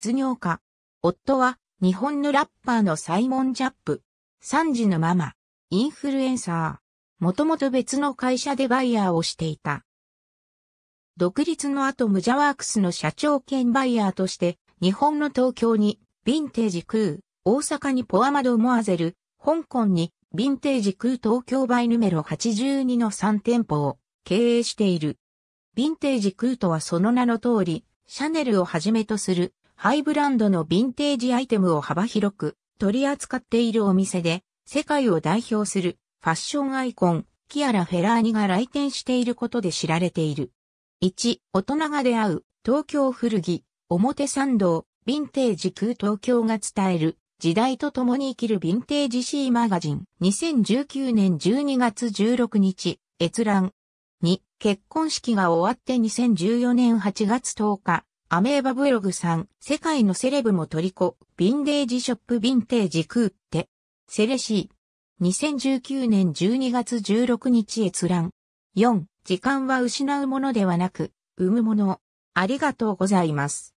失業家。夫は日本のラッパーのサイモン・ジャップ。ン児のママ。インフルエンサー。もともと別の会社でバイヤーをしていた。独立の後ムジャワークスの社長兼バイヤーとして、日本の東京にヴィンテージクー、大阪にポアマド・モアゼル、香港にヴィンテージクー東京バイヌメロ82の3店舗を経営している。ヴィンテージクーとはその名の通り、シャネルをはじめとするハイブランドのヴィンテージアイテムを幅広く取り扱っているお店で、世界を代表するファッションアイコン、キアラ・フェラーニが来店していることで知られている。1、大人が出会う、東京古着、表参道、ヴィンテージ空東京が伝える、時代と共に生きるヴィンテージ C マガジン、2019年12月16日、閲覧。2、結婚式が終わって2014年8月10日、アメーバブログさん、世界のセレブも虜、ヴィンデージショップヴィンテージクーって、セレシー。2019年12月16日閲覧。4、時間は失うものではなく、生むもの。ありがとうございます。